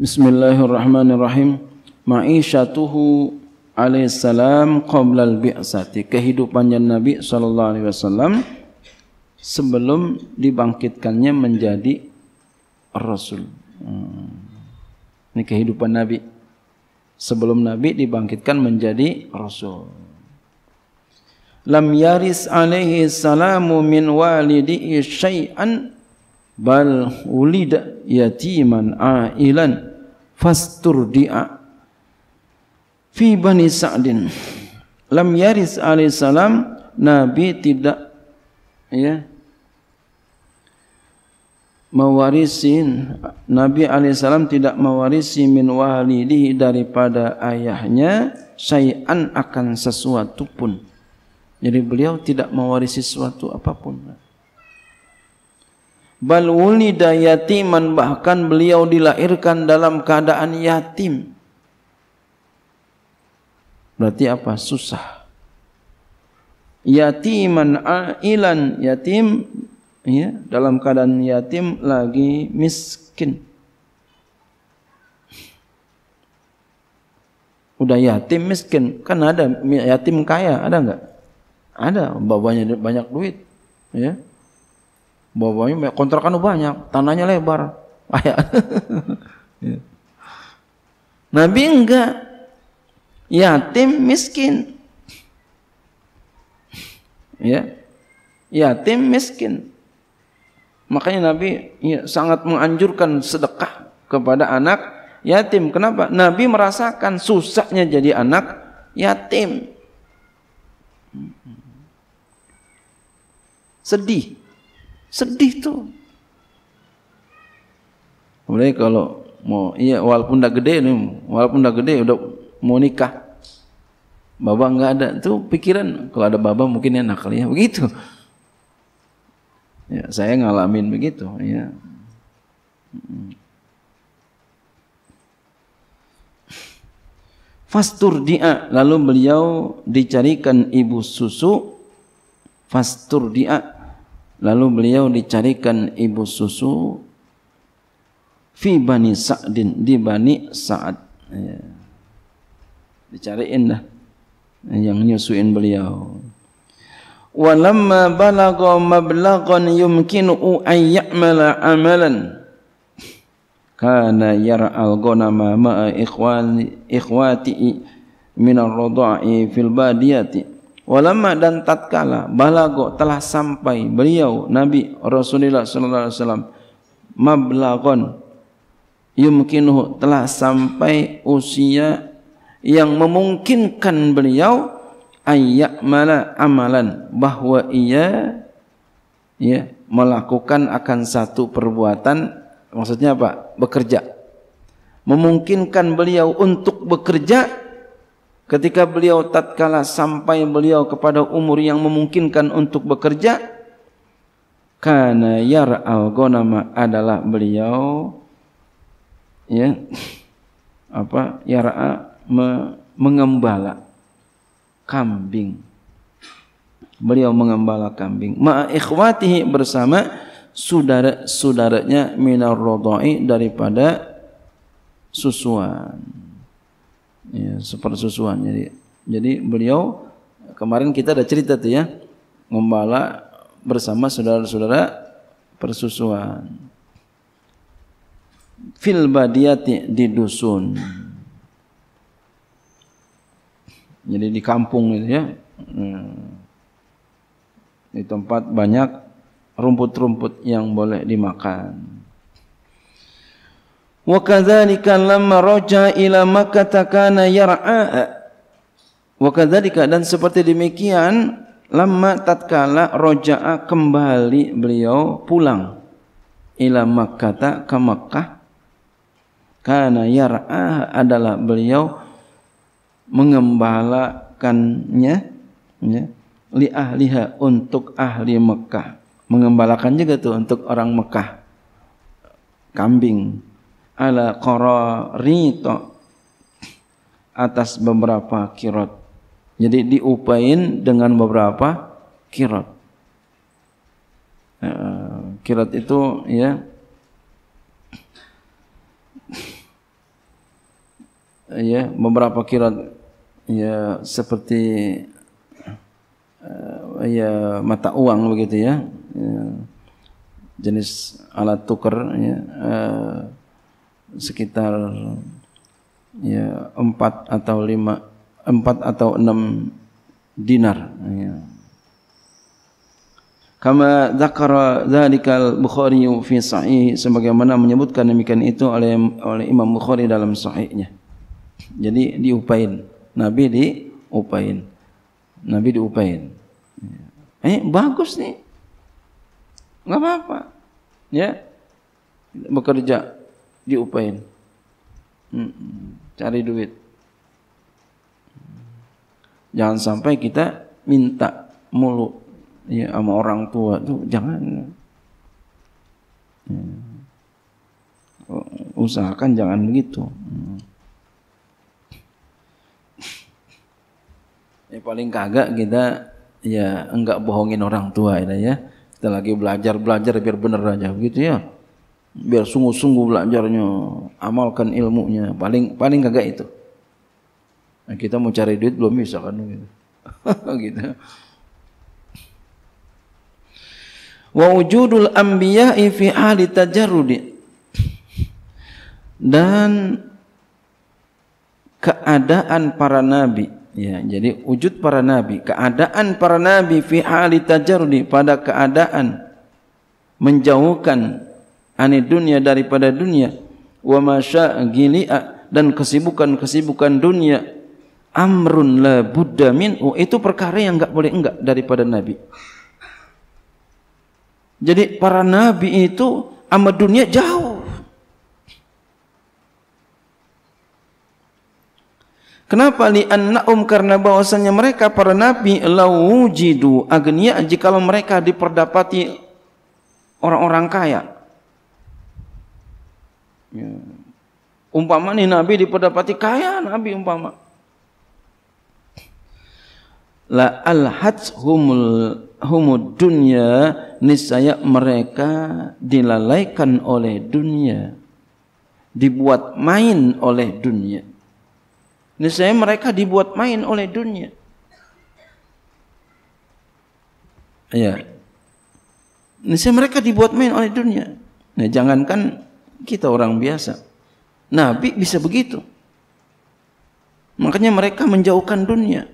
Bismillahirrahmanirrahim. Ma'isyatuhu alaihissalam qabla al-bi'sati. Kehidupannya Nabi sallallahu alaihi wasallam sebelum dibangkitkannya menjadi rasul. Hmm. Ini kehidupan Nabi. Sebelum Nabi dibangkitkan menjadi rasul. Lam yaris alaihi salamu min walidi syai'an bal ulida yatiman ailan fastur dia fi bani sa'din lam yaris alaihi salam nabi tidak ya mewarisin Nabi alaihissalam tidak mewarisi min walidihi daripada ayahnya sayan akan sesuatu pun jadi beliau tidak mewarisi sesuatu apapun bal wulida yatiman bahkan beliau dilahirkan dalam keadaan yatim berarti apa susah yatiman ailan yatim ya dalam keadaan yatim lagi miskin udah yatim miskin kan ada yatim kaya ada enggak ada bapaknya banyak duit ya bapaknya kontrakan banyak tanahnya lebar kayak ya. Nabi enggak yatim miskin ya yatim miskin makanya Nabi ya, sangat menganjurkan sedekah kepada anak yatim kenapa Nabi merasakan susahnya jadi anak yatim sedih Sedih tuh. Mulai kalau mau iya walaupun udah gede nih, walaupun udah gede udah mau nikah. Baba nggak ada tuh pikiran kalau ada baba mungkin enak kali ya begitu. Ya, saya ngalamin begitu ya. Fastur dia lalu beliau dicarikan ibu susu fastur dia Lalu beliau dicarikan ibu susu fi bani Sa'din di bani Sa'ad. Ya. Dicariin dah yang nyusuin beliau. Walamma balagha mablaghan yumkinu an ya'mala amalan kana yar'al ghanama ma'a ikhwani ikhwati min ar-rida'i fil badiyati Walamma dan tatkala balago telah sampai beliau Nabi Rasulullah sallallahu alaihi wasallam mablaghon yumkinuh telah sampai usia yang memungkinkan beliau ayak mana amalan bahwa ia ya melakukan akan satu perbuatan maksudnya apa bekerja memungkinkan beliau untuk bekerja Ketika beliau tatkala sampai beliau kepada umur yang memungkinkan untuk bekerja, kana yar'al ghanama adalah beliau ya apa yar'a me, mengembala kambing. Beliau mengembala kambing. Ma ikhwatihi bersama saudara-saudaranya minar rodoi daripada susuan. ya, susuan jadi jadi beliau kemarin kita ada cerita tuh ya ngembala bersama saudara-saudara persusuan fil badiyati di dusun jadi di kampung itu ya di tempat banyak rumput-rumput yang boleh dimakan وكذلك لما roja ila Makkah kana yar'a wa dan seperti demikian lama tatkala roja'a kembali beliau pulang ila Makkah ke Makkah karena yar'a adalah beliau mengembalakannya ya, li ahliha untuk ahli Mekah mengembalakan juga tuh untuk orang Mekah kambing ala qararita atas beberapa kirat. Jadi diupain dengan beberapa kirat. Eh, kirat itu ya ya beberapa kirat ya seperti eh, ya mata uang begitu ya, ya jenis alat tuker ya uh, sekitar ya empat atau lima empat atau enam dinar ya. Kama dzakara dzalikal Bukhari fi sahih sebagaimana menyebutkan demikian itu oleh oleh Imam Bukhari dalam sahihnya. Jadi diupain. Nabi diupain. Nabi diupain. Ya. Eh bagus nih. Enggak apa-apa. Ya. Bekerja diupain hmm, cari duit jangan sampai kita minta mulu ya sama orang tua tuh jangan hmm. usahakan jangan begitu hmm. ya paling kagak kita ya enggak bohongin orang tua ya kita lagi belajar belajar biar bener aja begitu ya biar sungguh-sungguh belajarnya amalkan ilmunya paling paling kagak itu nah, kita mau cari duit belum bisa kan gitu gitu wa wujudul anbiya fi ahli tajarrud dan keadaan para nabi ya jadi wujud para nabi keadaan para nabi fi ahli tajarrud pada keadaan menjauhkan ani dunia daripada dunia wa masya gilia dan kesibukan-kesibukan dunia amrun la buddha min oh, itu perkara yang enggak boleh enggak daripada nabi jadi para nabi itu sama dunia jauh Kenapa li annaum karena bahwasanya mereka para nabi lawujidu agniya jika mereka diperdapati orang-orang kaya Ya. Umpama nih Nabi diperdapati kaya Nabi umpama. La al humul humud dunya niscaya mereka dilalaikan oleh dunia dibuat main oleh dunia niscaya mereka dibuat main oleh dunia ya niscaya mereka dibuat main oleh dunia nah jangankan kita orang biasa. Nabi bisa begitu. Makanya mereka menjauhkan dunia.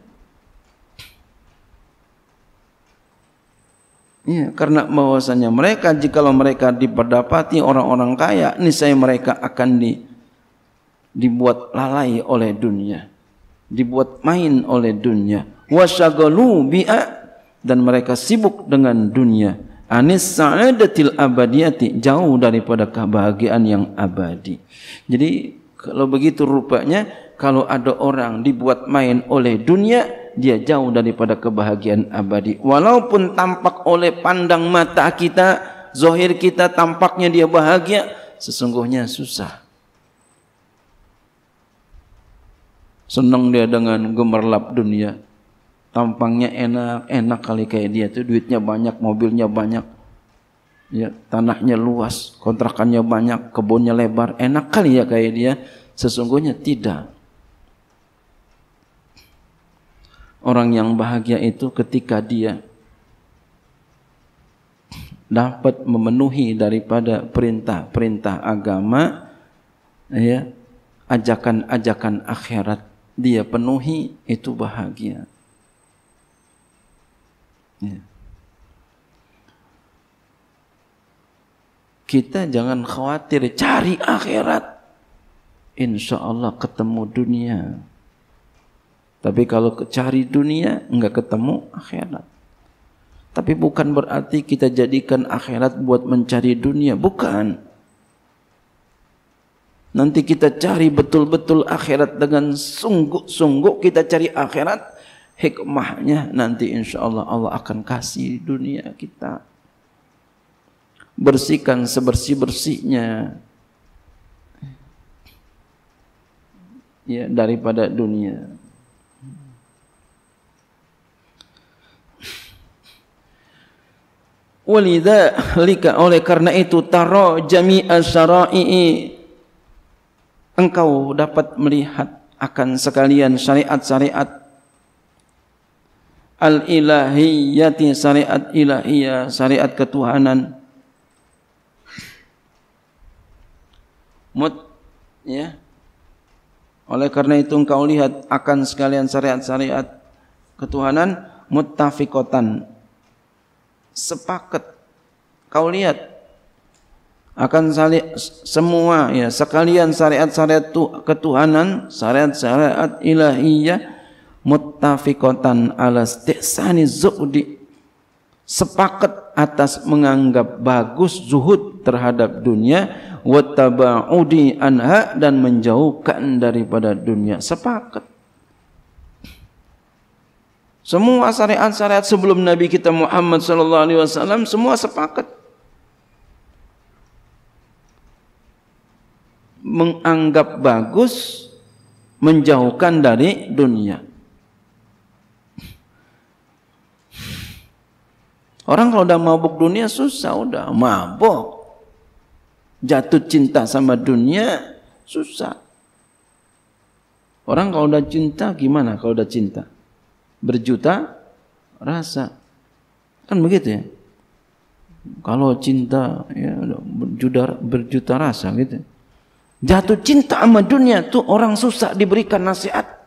Ya, karena bahwasanya mereka jikalau mereka diperdapati orang-orang kaya, niscaya mereka akan di, dibuat lalai oleh dunia, dibuat main oleh dunia. wasagalu bi'a dan mereka sibuk dengan dunia anis sa'adatil abadiyati jauh daripada kebahagiaan yang abadi. Jadi kalau begitu rupanya kalau ada orang dibuat main oleh dunia dia jauh daripada kebahagiaan abadi. Walaupun tampak oleh pandang mata kita, zohir kita tampaknya dia bahagia, sesungguhnya susah. Senang dia dengan gemerlap dunia, tampangnya enak, enak kali kayak dia tuh duitnya banyak, mobilnya banyak. Ya, tanahnya luas, kontrakannya banyak, kebunnya lebar, enak kali ya kayak dia. Sesungguhnya tidak. Orang yang bahagia itu ketika dia dapat memenuhi daripada perintah-perintah agama ya ajakan-ajakan akhirat dia penuhi itu bahagia Iya. Kita jangan khawatir, cari akhirat. Insya Allah ketemu dunia. Tapi kalau cari dunia, enggak ketemu akhirat. Tapi bukan berarti kita jadikan akhirat buat mencari dunia. Bukan. Nanti kita cari betul-betul akhirat dengan sungguh-sungguh kita cari akhirat hikmahnya nanti insya Allah Allah akan kasih dunia kita. Bersihkan sebersih-bersihnya ya, daripada dunia. Walidha lika oleh karena itu taro jami'a syara'i'i engkau dapat melihat akan sekalian syariat-syariat al-ilahiyyati syariat ilahiyah, syariat ketuhanan. Mut ya. Oleh karena itu engkau lihat akan sekalian syariat-syariat ketuhanan muttafiqatan. Sepaket. Kau lihat akan sali, semua ya sekalian syariat-syariat ketuhanan, syariat-syariat ilahiyah muttafiqatan ala istihsani zuhdi sepakat atas menganggap bagus zuhud terhadap dunia wa tabaudi anha dan menjauhkan daripada dunia sepakat semua syariat-syariat sebelum nabi kita Muhammad sallallahu alaihi wasallam semua sepakat menganggap bagus menjauhkan dari dunia Orang kalau udah mabuk dunia susah udah mabuk. Jatuh cinta sama dunia susah. Orang kalau udah cinta gimana kalau udah cinta? Berjuta rasa. Kan begitu ya. Kalau cinta ya berjuta, berjuta rasa gitu. Jatuh cinta sama dunia tuh orang susah diberikan nasihat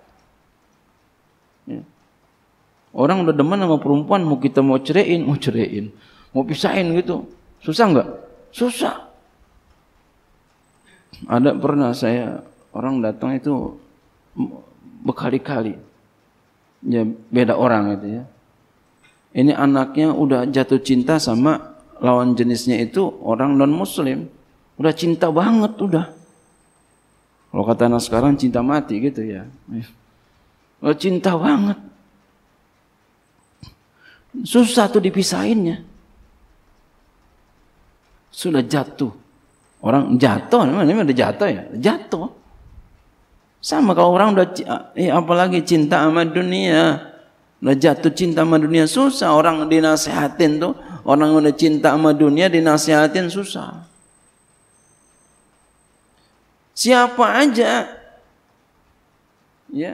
Orang udah demen sama perempuan, mau kita mau cerein, mau cerein, mau pisahin gitu. Susah nggak? Susah. Ada pernah saya orang datang itu berkali-kali. Ya beda orang gitu ya. Ini anaknya udah jatuh cinta sama lawan jenisnya itu orang non muslim. Udah cinta banget udah. Kalau kata anak sekarang cinta mati gitu ya. Udah cinta banget Susah tuh dipisahinnya. Sudah jatuh. Orang jatuh, ini udah jatuh ya, jatuh. Sama kalau orang udah eh, apalagi cinta sama dunia, udah jatuh cinta sama dunia susah orang dinasehatin tuh, orang udah cinta sama dunia dinasehatin susah. Siapa aja ya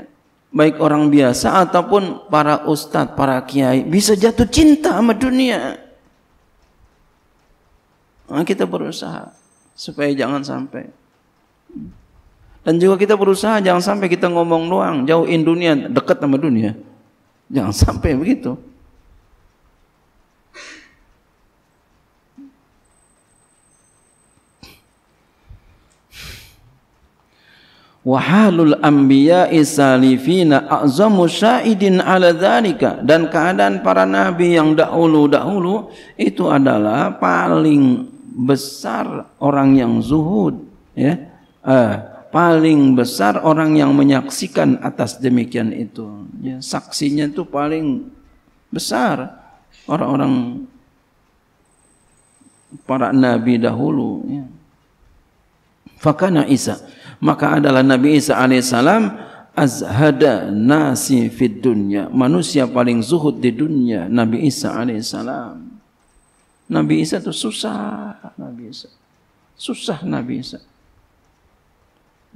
baik orang biasa ataupun para ustadz, para kiai bisa jatuh cinta sama dunia. Nah, kita berusaha supaya jangan sampai. Dan juga kita berusaha jangan sampai kita ngomong doang, jauhin dunia, dekat sama dunia. Jangan sampai begitu. wa halul anbiya'i salifina a'zamu sya'idin ala dzalika dan keadaan para nabi yang dahulu-dahulu itu adalah paling besar orang yang zuhud ya eh, paling besar orang yang menyaksikan atas demikian itu ya, saksinya itu paling besar orang-orang para nabi dahulu ya. fakana isa maka adalah Nabi Isa A.S. azhada nasi fid dunya manusia paling zuhud di dunia Nabi Isa A.S. Nabi Isa itu susah Nabi Isa susah Nabi Isa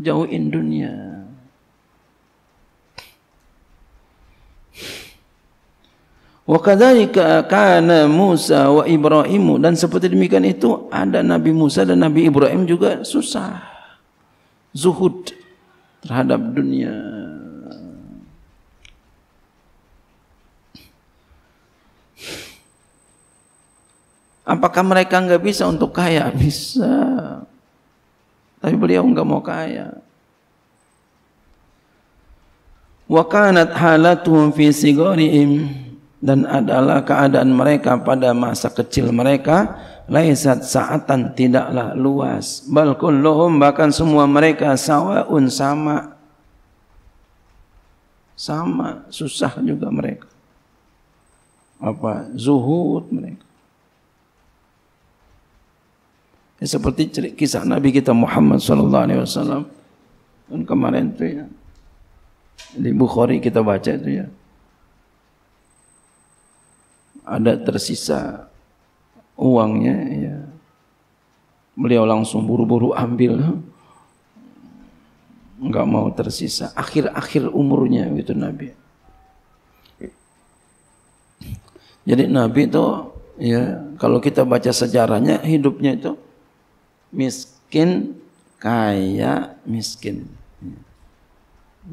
jauhin dunia wa kadzalika kana Musa wa Ibrahim dan seperti demikian itu ada Nabi Musa dan Nabi Ibrahim juga susah zuhud terhadap dunia. Apakah mereka enggak bisa untuk kaya? Bisa. Tapi beliau enggak mau kaya. Wa kanat halatuhum fi sigarihim dan adalah keadaan mereka pada masa kecil mereka laisat sa'atan tidaklah luas bal kulluhum bahkan semua mereka sawaun sama sama susah juga mereka apa zuhud mereka ya, seperti cerita kisah nabi kita Muhammad sallallahu alaihi wasallam dan kemarin tu ya di Bukhari kita baca tu ya ada tersisa uangnya ya. Beliau langsung buru-buru ambil. Enggak mau tersisa. Akhir-akhir umurnya gitu Nabi. Jadi Nabi itu ya kalau kita baca sejarahnya hidupnya itu miskin, kaya, miskin.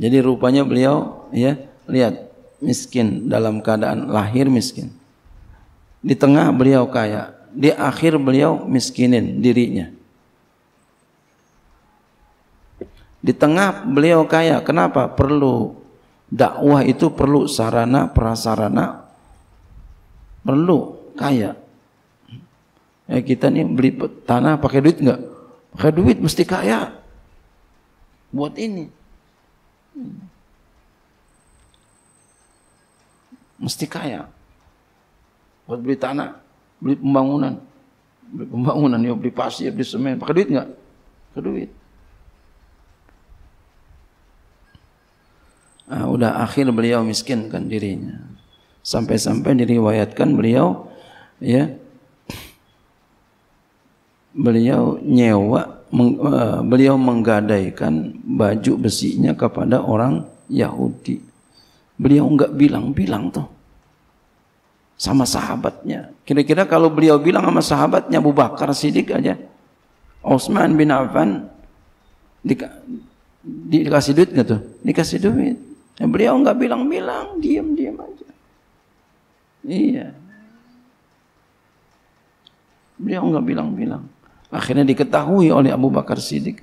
Jadi rupanya beliau ya lihat miskin dalam keadaan lahir miskin. Di tengah beliau kaya di akhir beliau miskinin dirinya. Di tengah beliau kaya. Kenapa? Perlu dakwah itu perlu sarana prasarana perlu kaya. Ya kita nih beli tanah pakai duit enggak? Pakai duit mesti kaya. Buat ini. Mesti kaya. Buat beli tanah beli pembangunan beli pembangunan ya beli pasir beli semen pakai duit nggak pakai duit nah, udah akhir beliau miskinkan dirinya sampai-sampai diriwayatkan beliau ya beliau nyewa meng, uh, beliau menggadaikan baju besinya kepada orang Yahudi beliau enggak bilang-bilang tuh sama sahabatnya. Kira-kira kalau beliau bilang sama sahabatnya Abu Bakar Siddiq aja, Osman bin Affan di, di, dikasih duit gitu tuh? Dikasih duit. Ya, beliau nggak bilang-bilang, diam-diam aja. Iya. Beliau nggak bilang-bilang. Akhirnya diketahui oleh Abu Bakar Siddiq.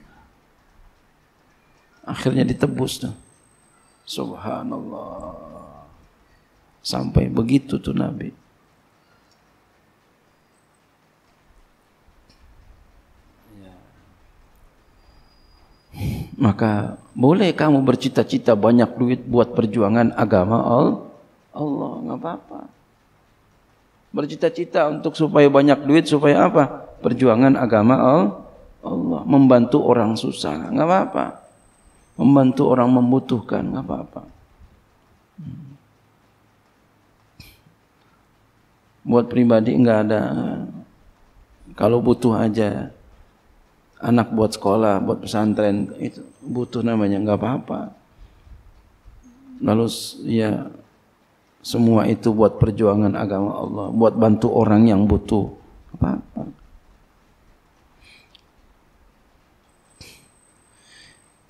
Akhirnya ditebus tuh. Subhanallah. Sampai begitu tuh Nabi. Ya. Maka boleh kamu bercita-cita banyak duit buat perjuangan agama Allah. Allah nggak apa-apa. Bercita-cita untuk supaya banyak duit supaya apa? Perjuangan agama Allah. membantu orang susah nggak apa-apa. Membantu orang membutuhkan nggak apa-apa. Hmm. buat pribadi nggak ada kalau butuh aja anak buat sekolah buat pesantren itu butuh namanya nggak apa-apa lalu ya semua itu buat perjuangan agama Allah buat bantu orang yang butuh apa-apa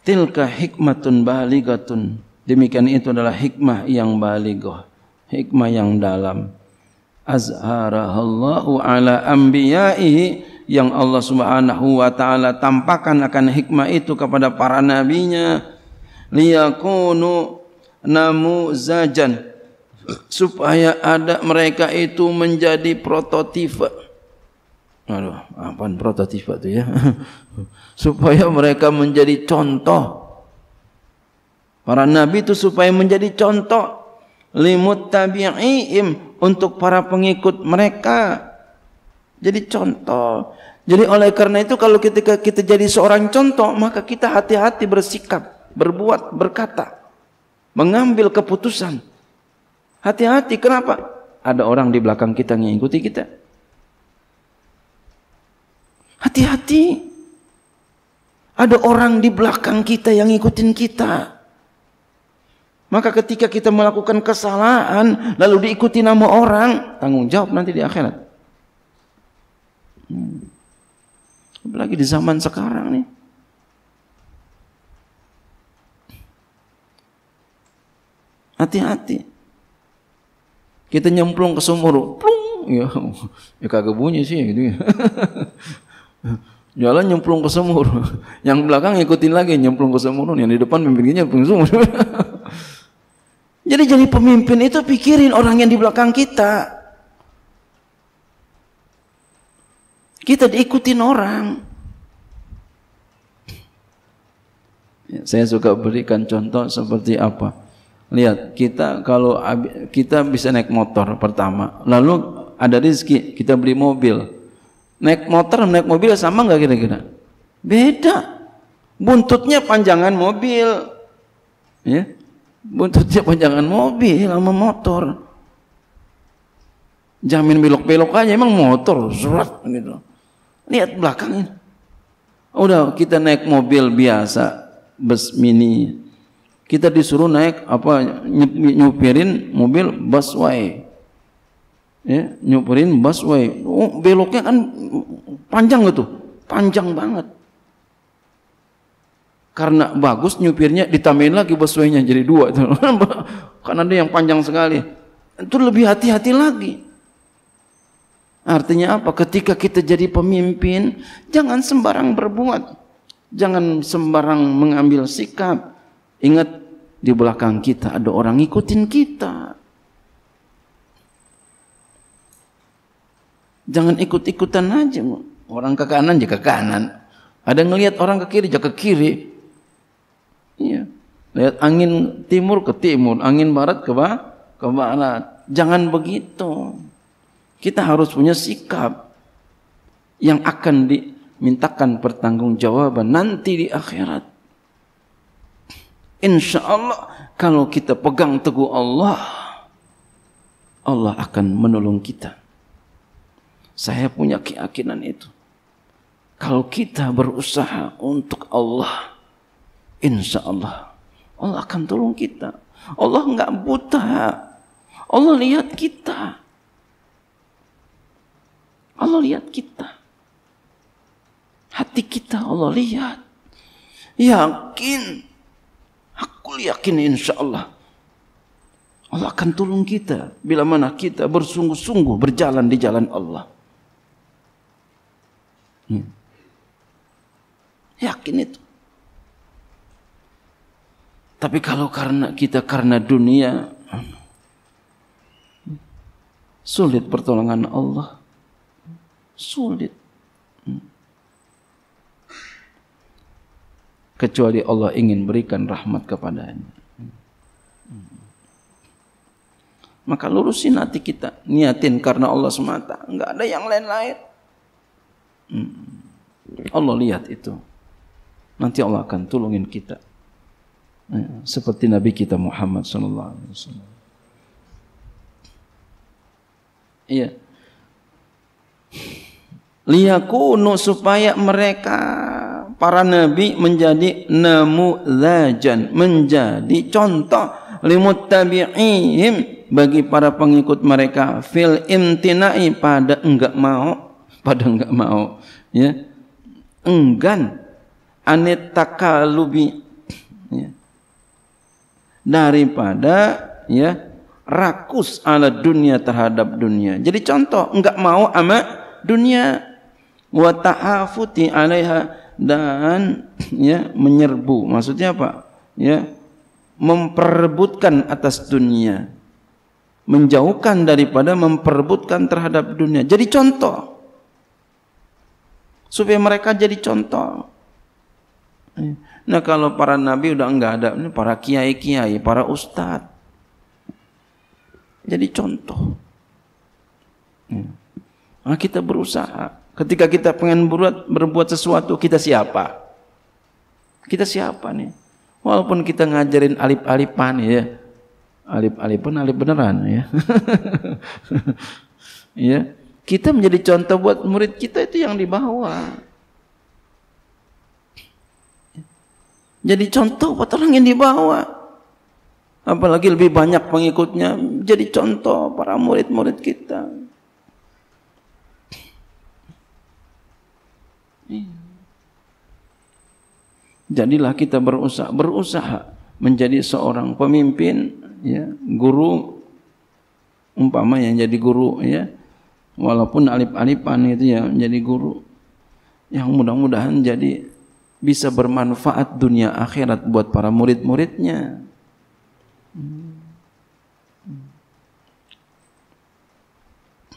tilka hikmatun baligatun demikian itu adalah hikmah yang balighah hikmah yang dalam azharahallahu ala anbiya'ihi yang Allah Subhanahu wa taala tampakan akan hikmah itu kepada para nabinya liyakunu namuzajan supaya ada mereka itu menjadi prototipe aduh apaan prototipe itu ya supaya mereka menjadi contoh para nabi itu supaya menjadi contoh limut tabi'im untuk para pengikut mereka. Jadi contoh. Jadi oleh karena itu kalau ketika kita jadi seorang contoh maka kita hati-hati bersikap, berbuat, berkata, mengambil keputusan. Hati-hati kenapa? Ada orang di belakang kita yang ngikuti kita. Hati-hati. Ada orang di belakang kita yang ikutin kita. Maka ketika kita melakukan kesalahan lalu diikuti nama orang, tanggung jawab nanti di akhirat. Hmm. Apalagi di zaman sekarang nih. Hati-hati. Kita nyemplung ke sumur, plung, ya, ya kagak bunyi sih gitu. Ya. Jalan nyemplung ke sumur, yang belakang ikutin lagi nyemplung ke sumur, yang di depan mimpinya nyemplung ke sumur. Jadi jadi pemimpin itu pikirin orang yang di belakang kita. Kita diikutin orang. Ya, saya suka berikan contoh seperti apa. Lihat, kita kalau kita bisa naik motor pertama, lalu ada rezeki, kita beli mobil. Naik motor, naik mobil sama nggak kira-kira? Beda. Buntutnya panjangan mobil. Ya buntutnya jangan mobil sama motor jamin belok-belok aja emang motor surat gitu lihat belakangnya udah kita naik mobil biasa bus mini kita disuruh naik apa nyupirin mobil busway ya, nyupirin busway oh, beloknya kan panjang gitu panjang banget karena bagus nyupirnya ditambahin lagi buswaynya jadi dua karena ada yang panjang sekali itu lebih hati-hati lagi artinya apa ketika kita jadi pemimpin jangan sembarang berbuat jangan sembarang mengambil sikap ingat di belakang kita ada orang ngikutin kita jangan ikut-ikutan aja orang ke kanan jaga ke kanan ada ngelihat orang ke kiri jaga ke kiri Iya. Lihat angin timur ke timur, angin barat ke ke barat. Jangan begitu. Kita harus punya sikap yang akan dimintakan pertanggungjawaban nanti di akhirat. Insya Allah kalau kita pegang teguh Allah, Allah akan menolong kita. Saya punya keyakinan itu. Kalau kita berusaha untuk Allah, Insya Allah. Allah akan tolong kita. Allah nggak buta. Allah lihat kita. Allah lihat kita. Hati kita Allah lihat. Yakin. Aku yakin insya Allah. Allah akan tolong kita bila mana kita bersungguh-sungguh berjalan di jalan Allah. Hmm. Yakin itu. Tapi kalau karena kita karena dunia sulit pertolongan Allah. Sulit. Kecuali Allah ingin berikan rahmat kepadanya. Maka lurusin hati kita, niatin karena Allah semata, enggak ada yang lain-lain. Hmm. Allah lihat itu. Nanti Allah akan tolongin kita. Ya, seperti Nabi kita Muhammad sallallahu alaihi wasallam. Iya. Liyakunu supaya mereka para nabi menjadi namuzajan, menjadi contoh limuttabi'ihim bagi para pengikut mereka fil imtina'i pada enggak mau, pada enggak mau, ya. Enggan anit takalubi daripada ya rakus ala dunia terhadap dunia. Jadi contoh enggak mau ama dunia wa ta'afuti 'alaiha dan ya menyerbu. Maksudnya apa? Ya memperebutkan atas dunia. Menjauhkan daripada memperebutkan terhadap dunia. Jadi contoh supaya mereka jadi contoh Iya. Nah kalau para nabi udah enggak ada, ini para kiai-kiai, para ustad. Jadi contoh. Iya. Nah, kita berusaha. Ketika kita pengen berbuat, berbuat sesuatu, kita siapa? Kita siapa nih? Walaupun kita ngajarin alip-alipan ya. Alip-alipan, alip beneran ya. ya. Kita menjadi contoh buat murid kita itu yang dibawa. Jadi contoh buat orang yang dibawa. Apalagi lebih banyak pengikutnya. Jadi contoh para murid-murid kita. Jadilah kita berusaha, berusaha menjadi seorang pemimpin, ya, guru umpama yang jadi guru ya walaupun alip-alipan itu ya menjadi guru yang mudah-mudahan jadi bisa bermanfaat dunia akhirat buat para murid-muridnya.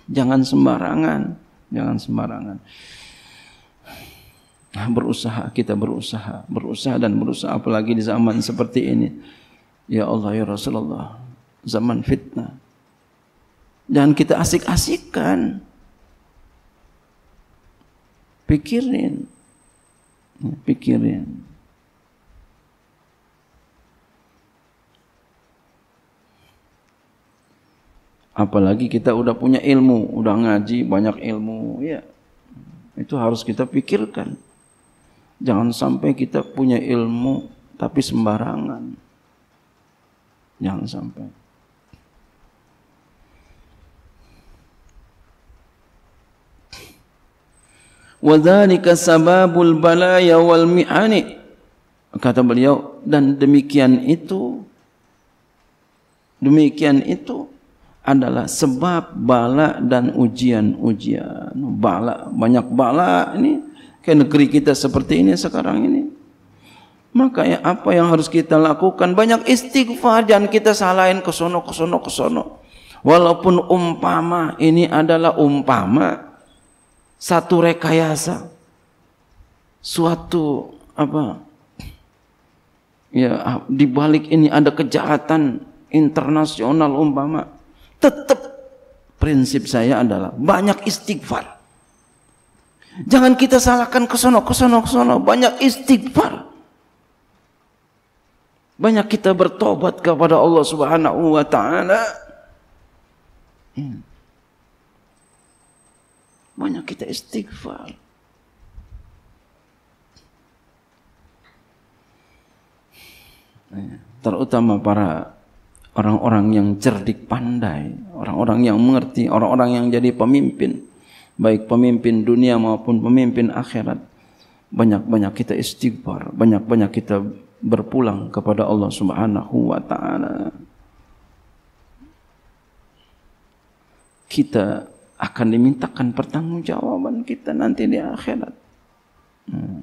Jangan sembarangan, jangan sembarangan. Nah, berusaha kita berusaha, berusaha dan berusaha apalagi di zaman seperti ini. Ya Allah ya Rasulullah, zaman fitnah. Jangan kita asik-asikan. Pikirin, Pikirin, Apalagi kita udah punya ilmu, udah ngaji, banyak ilmu, ya. Itu harus kita pikirkan. Jangan sampai kita punya ilmu tapi sembarangan. Jangan sampai. wa dzalika sababul balaya wal mihani kata beliau dan demikian itu demikian itu adalah sebab bala dan ujian-ujian bala banyak bala ini kayak negeri kita seperti ini sekarang ini maka ya apa yang harus kita lakukan banyak istighfar dan kita salahin ke sono ke sono ke sono walaupun umpama ini adalah umpama satu rekayasa suatu apa ya di balik ini ada kejahatan internasional umpama tetap prinsip saya adalah banyak istighfar jangan kita salahkan ke sono ke banyak istighfar banyak kita bertobat kepada Allah Subhanahu wa taala hmm. banyak kita istighfar. Eh, terutama para orang-orang yang cerdik pandai, orang-orang yang mengerti, orang-orang yang jadi pemimpin, baik pemimpin dunia maupun pemimpin akhirat, banyak-banyak kita istighfar, banyak-banyak kita berpulang kepada Allah Subhanahu wa taala. Kita akan dimintakan pertanggungjawaban kita nanti di akhirat. Hmm.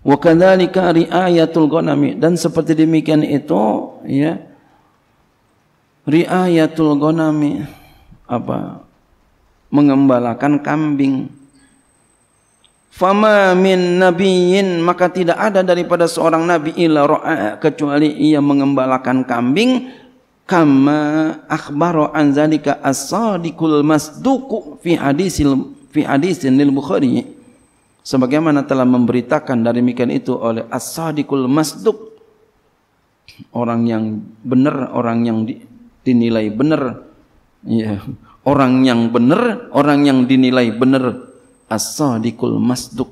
Wakadhalika riayatul gonami dan seperti demikian itu ya riayatul gonami apa mengembalakan kambing Fama min nabiyyin maka tidak ada daripada seorang nabi illa ra'a kecuali ia mengembalakan kambing kama akhbaro an zalika as-sadiqul masduku fi hadisil fi hadisin lil Bukhari sebagaimana telah memberitakan dari mikan itu oleh as-sadiqul masduk orang yang benar orang yang dinilai benar ya orang yang benar orang yang dinilai benar as-sadiqul masduq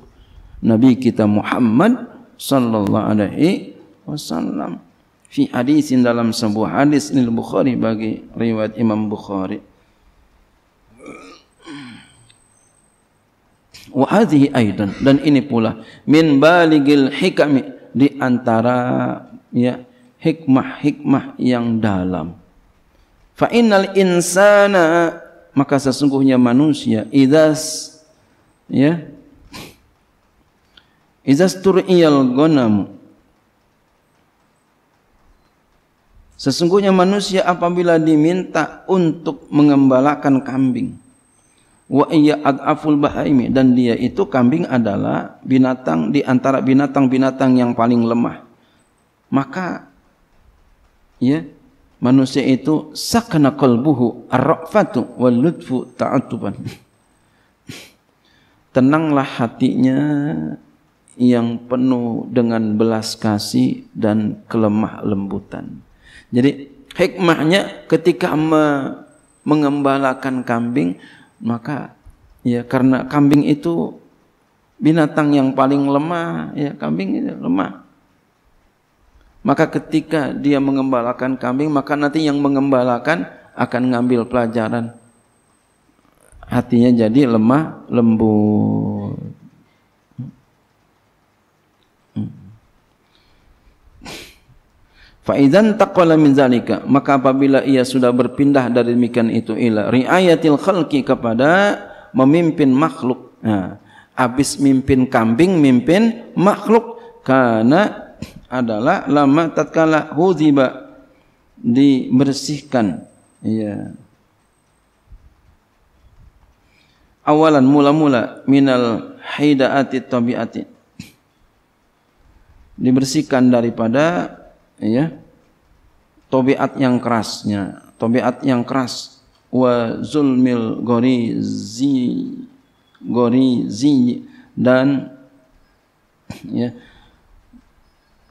Nabi kita Muhammad sallallahu alaihi wasallam fi hadis dalam sebuah hadis ini Bukhari bagi riwayat Imam Bukhari wa hadhihi aidan dan ini pula min baligil hikami di antara ya hikmah-hikmah yang dalam fa innal insana maka sesungguhnya manusia idza ya Iza stur'iyal gonam. Sesungguhnya manusia apabila diminta untuk mengembalakan kambing wa iya adaful bahaimi dan dia itu kambing adalah binatang di antara binatang-binatang yang paling lemah maka ya manusia itu sakana qalbuhu ar-rafatu wal lutfu ta'atuban tenanglah hatinya yang penuh dengan belas kasih dan kelemah lembutan. Jadi hikmahnya ketika me mengembalakan kambing maka ya karena kambing itu binatang yang paling lemah ya kambing itu lemah maka ketika dia mengembalakan kambing maka nanti yang mengembalakan akan ngambil pelajaran hatinya jadi lemah lembut. Faizan taqala min zalika maka apabila ia sudah berpindah dari demikian itu ila riayatil khalqi kepada memimpin makhluk. Nah, habis mimpin kambing mimpin makhluk karena adalah lama tatkala huziba dibersihkan ya awalan mula-mula minal haidaati tabiati dibersihkan daripada ya tabiat yang kerasnya tabiat yang keras wa zulmil gorizi gorizi dan ya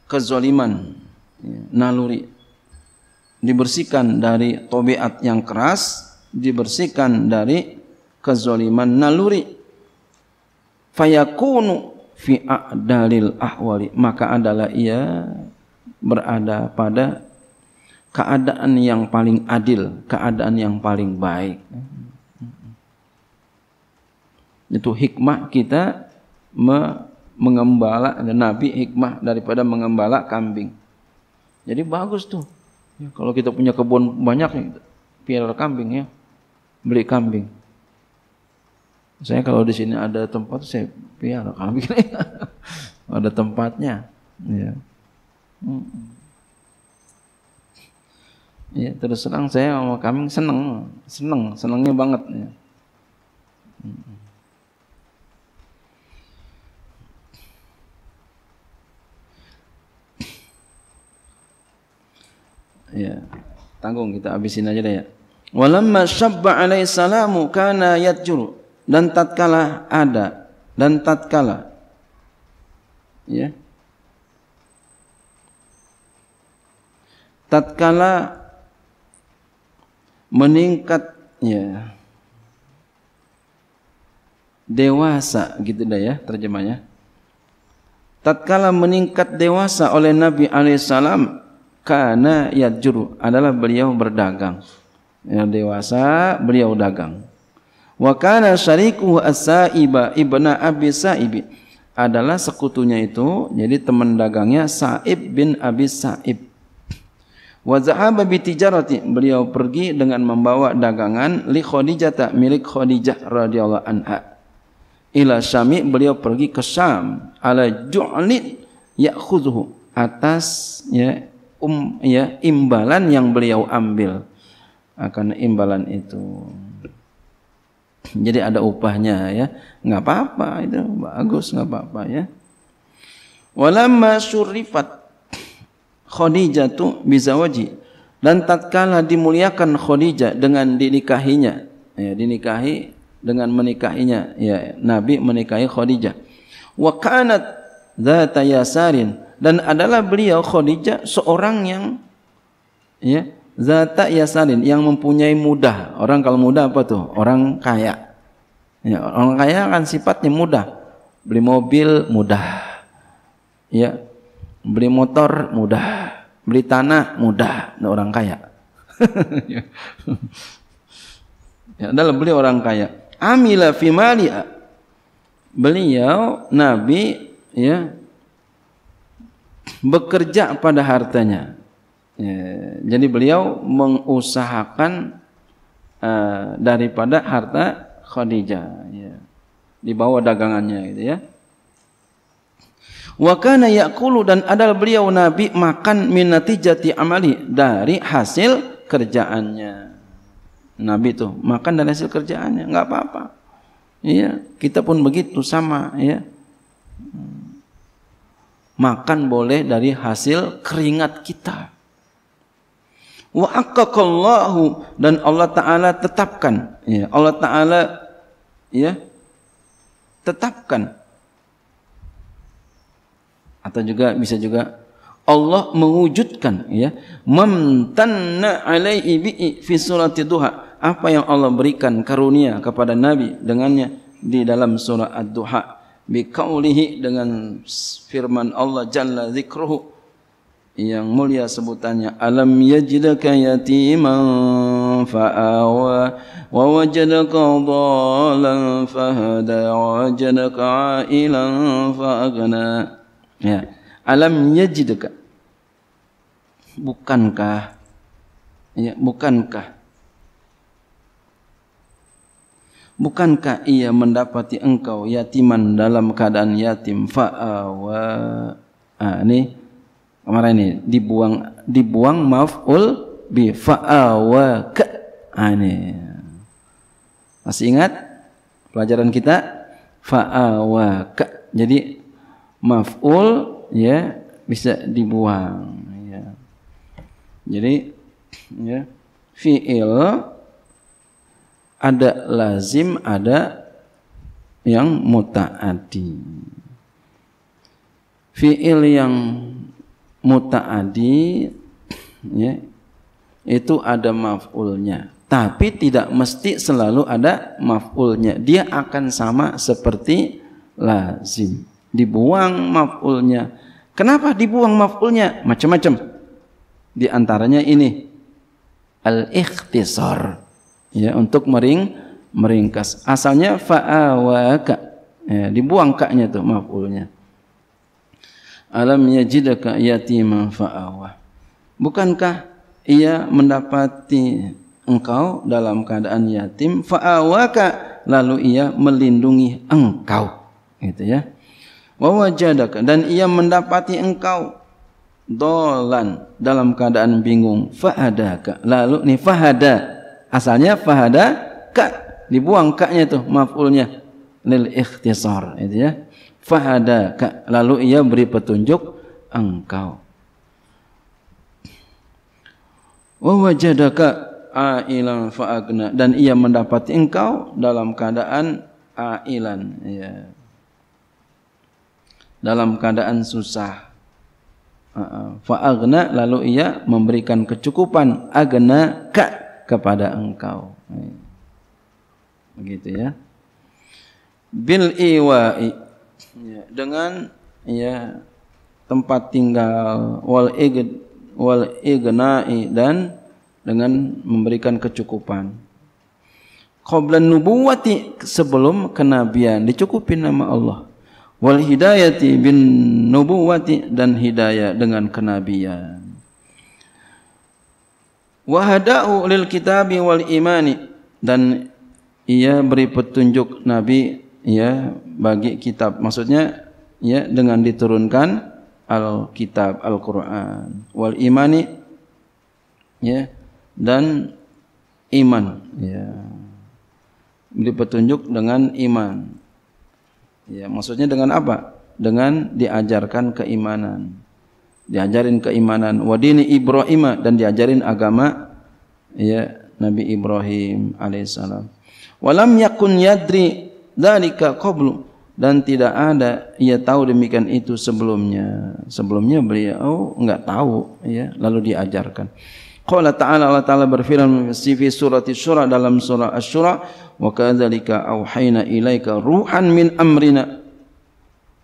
kezaliman ya, naluri dibersihkan dari tobiat yang keras dibersihkan dari kezoliman naluri fayakunu fi dalil ahwali maka adalah ia berada pada keadaan yang paling adil, keadaan yang paling baik. Itu hikmah kita me mengembala Nabi hikmah daripada mengembala kambing. Jadi bagus tuh. Ya, kalau kita punya kebun banyak biar kambing ya. Beli kambing. Saya kalau di sini ada tempat saya biar kami ada tempatnya. Ya. Ya, terus senang saya sama kami seneng, seneng, senengnya banget. Ya. Ya, tanggung kita habisin aja deh ya. Walamma syabba alaihi salamu kana yatjuru dan tatkala ada dan tatkala ya tatkala meningkat ya dewasa gitu dah ya terjemahnya tatkala meningkat dewasa oleh Nabi alaihissalam karena juru adalah beliau berdagang yang dewasa beliau dagang wa kana syarikuhu as-sa'iba ibna abi sa'ib adalah sekutunya itu jadi teman dagangnya Sa'ib bin Abi Sa'ib wa zahaba bi tijarati beliau pergi dengan membawa dagangan li Khadijah milik Khadijah radhiyallahu anha ila Syami beliau pergi ke Syam ala ju'lid ya'khudhu atas ya um ya imbalan yang beliau ambil akan imbalan itu. Jadi ada upahnya ya. Enggak apa-apa itu bagus enggak apa-apa ya. Walamma syurifat Khadijah tu bizawaji dan tatkala dimuliakan Khadijah dengan dinikahinya ya dinikahi dengan menikahinya ya Nabi menikahi Khadijah wa kanat dzata dan adalah beliau Khadijah seorang yang ya Zata yasarin yang mempunyai mudah. Orang kalau mudah apa tuh? Orang kaya. Ya, orang kaya kan sifatnya mudah. Beli mobil mudah. Ya. Beli motor mudah. Beli tanah mudah. Nah, orang kaya. ya, adalah beli orang kaya. Amila fi Beliau Nabi ya bekerja pada hartanya Ya, jadi beliau mengusahakan uh, daripada harta Khadijah. Ya. Di bawah dagangannya gitu ya. Wa ya'kulu dan adal beliau Nabi makan min natijati amali dari hasil kerjaannya. Nabi tuh makan dari hasil kerjaannya, nggak apa-apa. Iya, kita pun begitu sama ya. Makan boleh dari hasil keringat kita wa aqaqallahu dan Allah taala tetapkan ya Allah taala ya tetapkan atau juga bisa juga Allah mewujudkan ya mamtanna alaihi bi fi surati duha apa yang Allah berikan karunia kepada nabi dengannya di dalam surah ad-duha bi dengan firman Allah jalla zikruhu yang mulia sebutannya alam yajidaka yatiman fa'awa wa wajadaka dhalan fahada wa wajadaka ailan fa'agna ya alam yajidaka bukankah ya bukankah Bukankah ia mendapati engkau yatiman dalam keadaan yatim fa'awa ah, ha, ini Kemarin ini dibuang dibuang maf'ul bi fa'awaka. Ah, ini. Masih ingat pelajaran kita fa'awaka. Jadi maf'ul ya bisa dibuang ya. Jadi ya fi'il ada lazim, ada yang mutaadi Fi'il yang mutaadi ya itu ada maf'ulnya tapi tidak mesti selalu ada maf'ulnya dia akan sama seperti lazim dibuang maf'ulnya kenapa dibuang maf'ulnya macam-macam di antaranya ini al ikhtisar ya untuk mering meringkas asalnya faawaka ya, dibuang kaknya tuh maf'ulnya alam yajidaka yatima fa'awa bukankah ia mendapati engkau dalam keadaan yatim fa'awaka lalu ia melindungi engkau gitu ya wa wajadaka dan ia mendapati engkau dolan dalam keadaan bingung fa'adaka lalu nih fahada asalnya fahada ka dibuang kaknya tuh maf'ulnya lil ikhtisar gitu ya fahada lalu ia beri petunjuk engkau wa wajadaka ailan faagna dan ia mendapati engkau dalam keadaan ailan ya dalam keadaan susah faagna lalu ia memberikan kecukupan agna ka kepada engkau begitu ya bil iwa'i ya, dengan ya tempat tinggal wal igd wal ignai dan dengan memberikan kecukupan qablan nubuwati sebelum kenabian dicukupin nama Allah wal hidayati bin nubuwati dan hidayah dengan kenabian wahada'u lil kitabi wal imani dan ia beri petunjuk nabi ya bagi kitab maksudnya ya dengan diturunkan al-kitab Al-Qur'an wal imani ya dan iman ya beri petunjuk dengan iman ya maksudnya dengan apa dengan diajarkan keimanan diajarin keimanan wadini Ibrahim dan diajarin agama ya Nabi Ibrahim alaihissalam walam yakun yadri dalika qablu dan tidak ada ia tahu demikian itu sebelumnya sebelumnya beliau enggak tahu ya lalu diajarkan qala ta'ala Allah ta'ala berfirman fi surati syura dalam surah asy-syura wa kadzalika auhayna ilaika ruhan min amrina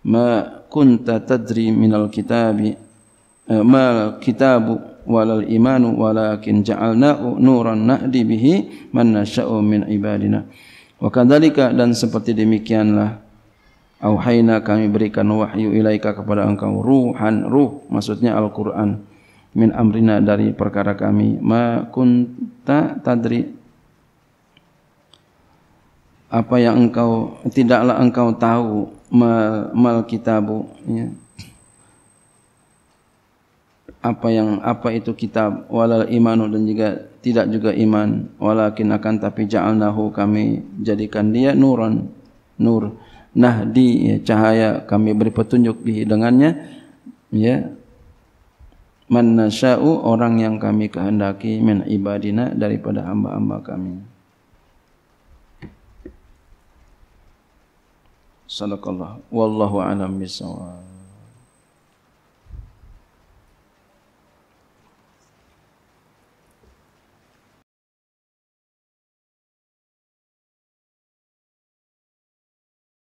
ma kunta tadri minal kitabi eh, ma kitabu walal imanu walakin ja'alnahu nuran nahdi bihi man nasha'u min ibadina Wa kadzalika dan seperti demikianlah auhayna kami berikan wahyu ilaika kepada engkau ruhan ruh maksudnya Al-Qur'an min amrina dari perkara kami ma kunta tadri apa yang engkau tidaklah engkau tahu ma, mal kitabu ya. apa yang apa itu kitab walal imanu dan juga tidak juga iman walakin akan tapi ja'alnahu kami jadikan dia nuran nur nahdi ya, cahaya kami beri petunjuk di dengannya ya man nasya'u orang yang kami kehendaki min ibadina daripada hamba-hamba kami sallallahu wallahu alam bisawab